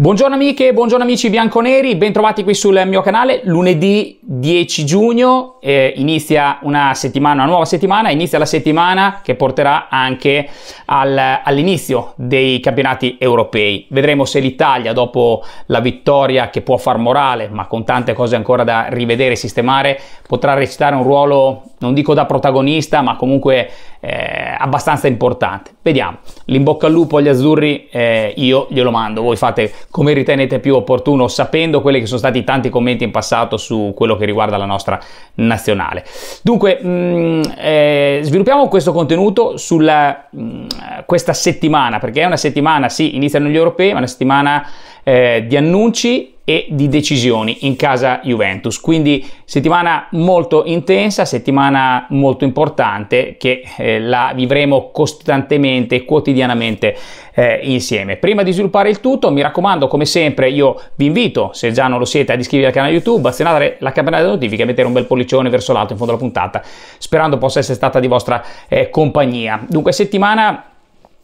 Buongiorno amiche, buongiorno amici bianconeri, bentrovati qui sul mio canale. Lunedì 10 giugno eh, inizia una settimana, una nuova settimana, inizia la settimana che porterà anche al, all'inizio dei campionati europei. Vedremo se l'Italia, dopo la vittoria che può far morale, ma con tante cose ancora da rivedere e sistemare, potrà recitare un ruolo, non dico da protagonista, ma comunque eh, abbastanza importante. Vediamo. bocca al lupo agli azzurri eh, io glielo mando, voi fate come ritenete più opportuno, sapendo quelli che sono stati tanti commenti in passato su quello che riguarda la nostra nazionale. Dunque, mh, mm, eh, sviluppiamo questo contenuto sulla mh, mm, questa settimana, perché è una settimana, sì, iniziano gli europei, ma è una settimana eh, di annunci e di decisioni in casa Juventus. Quindi settimana molto intensa, settimana molto importante che eh, la vivremo costantemente, quotidianamente eh, insieme. Prima di sviluppare il tutto, mi raccomando, come sempre, io vi invito, se già non lo siete, ad iscrivervi al canale YouTube, azionare la campanella delle notifiche e mettere un bel pollicione verso l'alto in fondo alla puntata, sperando possa essere stata di vostra eh, compagnia. Dunque, settimana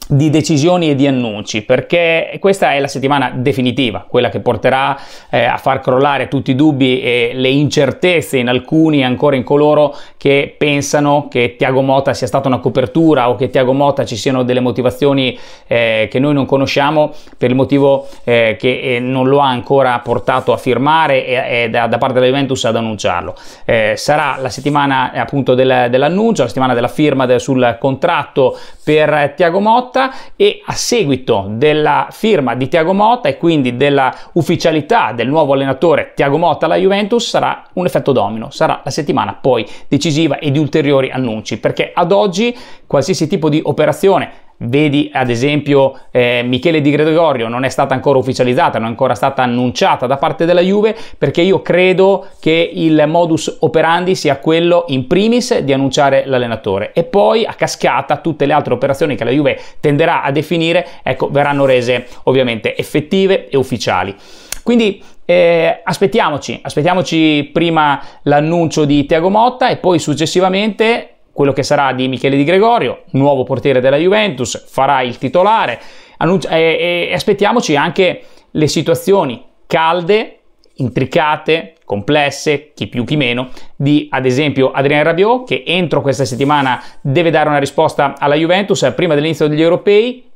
di decisioni e di annunci perché questa è la settimana definitiva, quella che porterà eh, a far crollare tutti i dubbi e le incertezze in alcuni ancora in coloro che pensano che Tiago Mota sia stata una copertura o che Tiago Mota ci siano delle motivazioni eh, che noi non conosciamo per il motivo eh, che eh, non lo ha ancora portato a firmare e, e da, da, parte della Juventus ad annunciarlo. Eh, sarà la settimana appunto del, dell'annuncio, la settimana della firma del, sul contratto per Tiago Mota Motta e a seguito della firma di Tiago Motta e quindi della ufficialità del nuovo allenatore Tiago Motta alla Juventus sarà un effetto domino, sarà la settimana poi decisiva e di ulteriori annunci perché ad oggi qualsiasi tipo di operazione Vedi ad esempio eh, Michele Di Gregorio non è stata ancora ufficializzata, non è ancora stata annunciata da parte della Juve perché io credo che il modus operandi sia quello in primis di annunciare l'allenatore e poi a cascata tutte le altre operazioni che la Juve tenderà a definire ecco, verranno rese ovviamente effettive e ufficiali. Quindi eh, aspettiamoci, aspettiamoci prima l'annuncio di Tiago Motta e poi successivamente quello che sarà di Michele Di Gregorio, nuovo portiere della Juventus, farà il titolare annun- e, e aspettiamoci anche le situazioni calde, intricate, complesse, chi più chi meno, di ad esempio Adrien Rabiot che entro questa settimana deve dare una risposta alla Juventus prima dell'inizio degli europei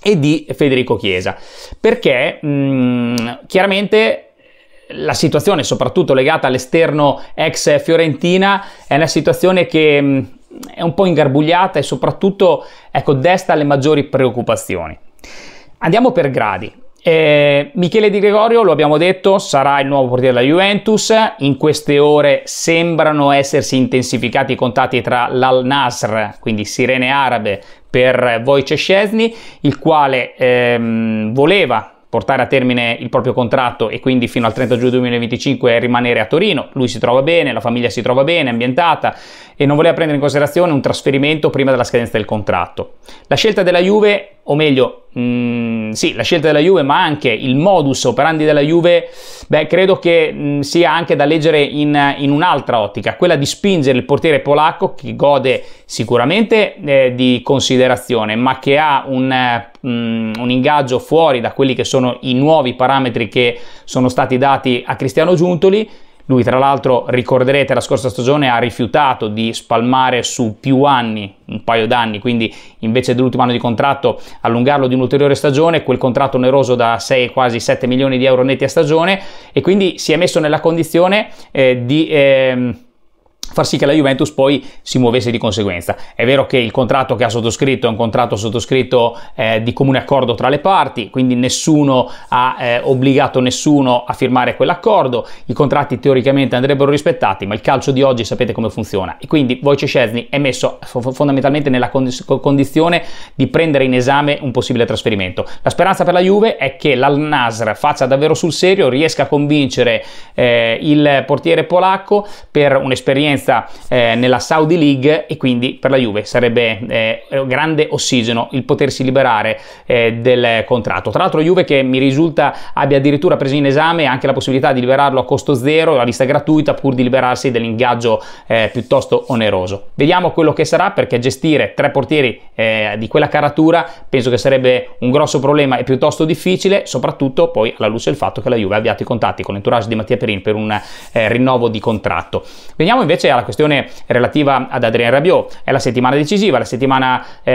e di Federico Chiesa, perché mh, mm, chiaramente la situazione, soprattutto legata all'esterno ex Fiorentina, è una situazione che mm, è un po' ingarbugliata e soprattutto ecco, desta le maggiori preoccupazioni. Andiamo per gradi. Eh, Michele Di Gregorio, lo abbiamo detto, sarà il nuovo portiere della Juventus. In queste ore sembrano essersi intensificati i contatti tra l'Al Nasr, quindi Sirene Arabe, per Wojciech Szczesny, il quale ehm, voleva portare a termine il proprio contratto e quindi fino al 30 giugno 2025 rimanere a Torino. Lui si trova bene, la famiglia si trova bene, ambientata e non voleva prendere in considerazione un trasferimento prima della scadenza del contratto. La scelta della Juve o meglio, mh, mm, sì, la scelta della Juve, ma anche il modus operandi della Juve, beh, credo che mh, mm, sia anche da leggere in, in, un'altra ottica, quella di spingere il portiere polacco, che gode sicuramente eh, di considerazione, ma che ha un, mh, eh, mm, un, ingaggio fuori da quelli che sono i nuovi parametri che sono stati dati a Cristiano Giuntoli, lui tra l'altro ricorderete la scorsa stagione ha rifiutato di spalmare su più anni, un paio d'anni, quindi invece dell'ultimo anno di contratto allungarlo di un'ulteriore stagione, quel contratto oneroso da 6 quasi 7 milioni di euro netti a stagione e quindi si è messo nella condizione eh, di... Eh, far sì che la Juventus poi si muovesse di conseguenza. È vero che il contratto che ha sottoscritto è un contratto sottoscritto eh, di comune accordo tra le parti, quindi nessuno ha eh, obbligato nessuno a firmare quell'accordo, i contratti teoricamente andrebbero rispettati, ma il calcio di oggi sapete come funziona e quindi Wojciech è messo fondamentalmente nella condizione di prendere in esame un possibile trasferimento. La speranza per la Juve è che l'Al-Nasr faccia davvero sul serio, riesca a convincere eh, il portiere polacco per un'esperienza presenza eh, nella Saudi League e quindi per la Juve sarebbe eh, grande ossigeno il potersi liberare eh, del contratto. Tra l'altro Juve che mi risulta abbia addirittura preso in esame anche la possibilità di liberarlo a costo zero, la lista gratuita pur di liberarsi dell'ingaggio eh, piuttosto oneroso. Vediamo quello che sarà perché gestire tre portieri eh, di quella caratura penso che sarebbe un grosso problema e piuttosto difficile, soprattutto poi alla luce del fatto che la Juve ha avviato i contatti con l'entourage di Mattia Perin per un eh, rinnovo di contratto. Vediamo invece c'è la questione relativa ad Adrien Rabiot, è la settimana decisiva, la settimana eh,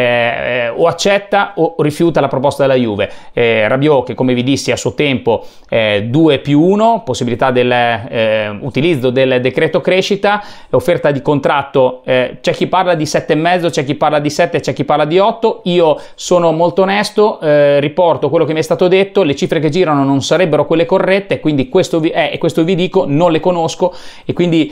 eh, o accetta o rifiuta la proposta della Juve. Eh, Rabiot che come vi dissi a suo tempo eh, 2 più 1, possibilità del eh, utilizzo del decreto crescita, offerta di contratto, eh, c'è chi parla di 7,5, c'è chi parla di 7, c'è chi parla di 8, io sono molto onesto, eh, riporto quello che mi è stato detto, le cifre che girano non sarebbero quelle corrette, quindi questo vi, questo vi dico, non le conosco e quindi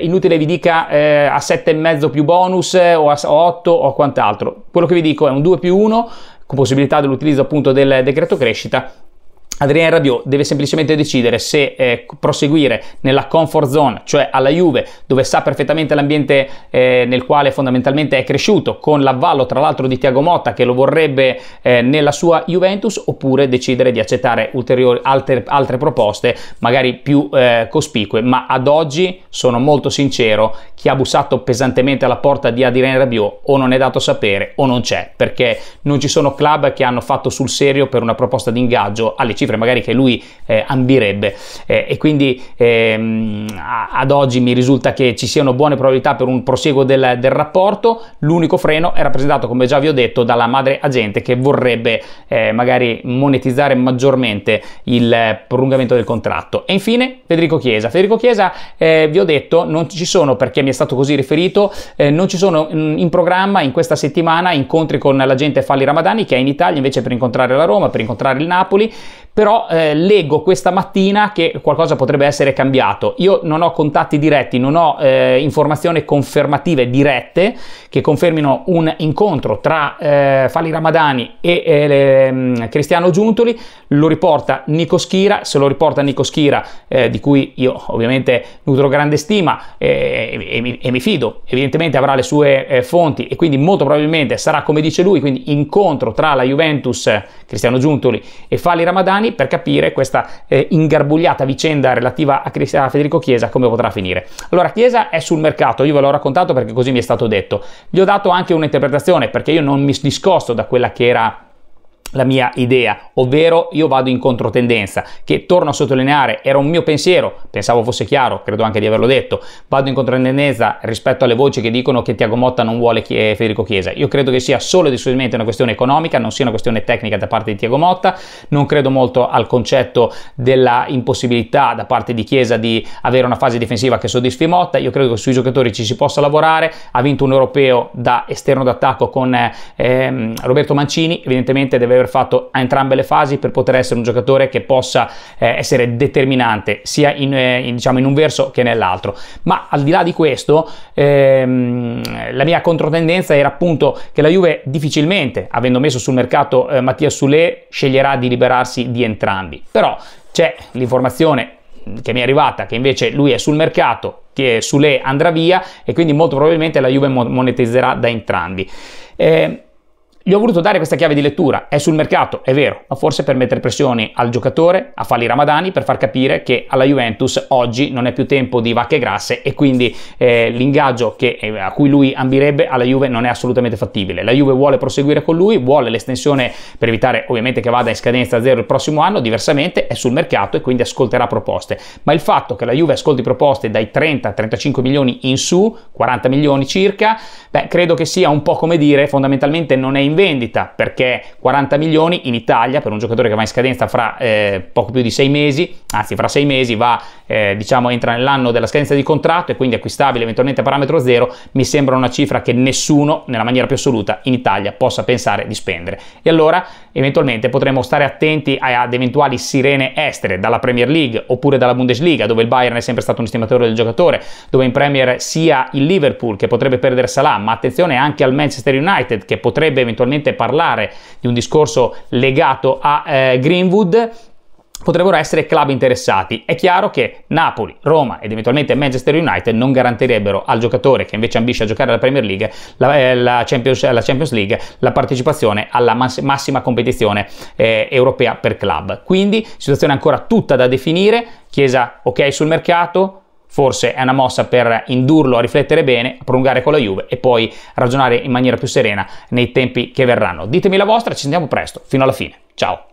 inutile vi dica eh, a mezzo più bonus eh, o a 8 o quant'altro. Quello che vi dico è un 2 più 1 con possibilità dell'utilizzo appunto del decreto crescita Adrien Rabiot deve semplicemente decidere se eh, proseguire nella comfort zone, cioè alla Juve, dove sa perfettamente l'ambiente eh, nel quale fondamentalmente è cresciuto, con l'avvallo tra l'altro di Tiago Motta che lo vorrebbe eh, nella sua Juventus, oppure decidere di accettare altre, altre, proposte, magari più eh, cospicue. Ma ad oggi, sono molto sincero, chi ha bussato pesantemente alla porta di Adrien Rabiot o non è dato sapere o non c'è, perché non ci sono club che hanno fatto sul serio per una proposta di ingaggio alle cifre cifre magari che lui eh, ambirebbe eh, e quindi ehm, ad oggi mi risulta che ci siano buone probabilità per un prosieguo del, del, rapporto, l'unico freno è rappresentato come già vi ho detto dalla madre agente che vorrebbe eh, magari monetizzare maggiormente il prolungamento del contratto. E infine Federico Chiesa. Federico Chiesa eh, vi ho detto non ci sono perché mi è stato così riferito, eh, non ci sono mm, in programma in questa settimana incontri con l'agente Falli Ramadani che è in Italia invece per incontrare la Roma, per incontrare il Napoli, però eh, leggo questa mattina che qualcosa potrebbe essere cambiato. Io non ho contatti diretti, non ho eh, informazioni confermative dirette che confermino un incontro tra eh, Fali Ramadani e eh, le, mm, Cristiano Giuntoli, lo riporta Nico Schira, se lo riporta Nico Schira, eh, di cui io ovviamente nutro grande stima eh, e, e, mi, e, mi, fido, evidentemente avrà le sue fonti e quindi molto probabilmente sarà come dice lui, quindi incontro tra la Juventus, Cristiano Giuntoli e Fali Ramadani, domani per capire questa eh, ingarbugliata vicenda relativa a, Crist- a Federico Chiesa come potrà finire. Allora, Chiesa è sul mercato, io ve l'ho raccontato perché così mi è stato detto. Gli ho dato anche un'interpretazione perché io non mi discosto da quella che era la mia idea, ovvero io vado in controtendenza, che torno a sottolineare, era un mio pensiero, pensavo fosse chiaro, credo anche di averlo detto, vado in controtendenza rispetto alle voci che dicono che Tiago Motta non vuole Chie- Federico Chiesa, io credo che sia solo ed esclusivamente una questione economica, non sia una questione tecnica da parte di Tiago Motta, non credo molto al concetto della impossibilità da parte di Chiesa di avere una fase difensiva che soddisfi Motta, io credo che sui giocatori ci si possa lavorare, ha vinto un europeo da esterno d'attacco con ehm, Roberto Mancini, evidentemente deve aver fatto a entrambe le fasi per poter essere un giocatore che possa eh, essere determinante sia in, eh, in, diciamo, in, un verso che nell'altro. Ma al di là di questo, ehm, la mia controtendenza era appunto che la Juve difficilmente, avendo messo sul mercato eh, Mattia Sule, sceglierà di liberarsi di entrambi. Però c'è l'informazione che mi è arrivata che invece lui è sul mercato, che Sule andrà via e quindi molto probabilmente la Juve monetizzerà da entrambi. Eh, gli ho voluto dare questa chiave di lettura, è sul mercato, è vero, ma forse per mettere pressioni al giocatore, a Fali Ramadani, per far capire che alla Juventus oggi non è più tempo di vacche grasse e quindi eh, l'ingaggio che, eh, a cui lui ambirebbe alla Juve non è assolutamente fattibile. La Juve vuole proseguire con lui, vuole l'estensione per evitare ovviamente che vada in scadenza a zero il prossimo anno, diversamente è sul mercato e quindi ascolterà proposte. Ma il fatto che la Juve ascolti proposte dai 30-35 milioni in su, 40 milioni circa, beh, credo che sia un po' come dire, fondamentalmente non è in in vendita perché 40 milioni in Italia per un giocatore che va in scadenza fra eh, poco più di sei mesi, anzi fra sei mesi va, eh, diciamo, entra nell'anno della scadenza di contratto e quindi acquistabile eventualmente a parametro zero, mi sembra una cifra che nessuno nella maniera più assoluta in Italia possa pensare di spendere. E allora eventualmente potremo stare attenti ad eventuali sirene estere dalla Premier League oppure dalla Bundesliga, dove il Bayern è sempre stato un stimatore del giocatore, dove in Premier sia il Liverpool che potrebbe perdere Salah, ma attenzione anche al Manchester United che potrebbe eventualmente parlare di un discorso legato a eh, Greenwood potrebbero essere club interessati. È chiaro che Napoli, Roma ed eventualmente Manchester United non garantirebbero al giocatore che invece ambisce a giocare alla Premier League, la, eh, la, Champions, la Champions, League, la partecipazione alla mass- massima competizione eh, europea per club. Quindi situazione ancora tutta da definire, Chiesa ok sul mercato, forse è una mossa per indurlo a riflettere bene, a prolungare con la Juve e poi ragionare in maniera più serena nei tempi che verranno. Ditemi la vostra, ci sentiamo presto, fino alla fine. Ciao!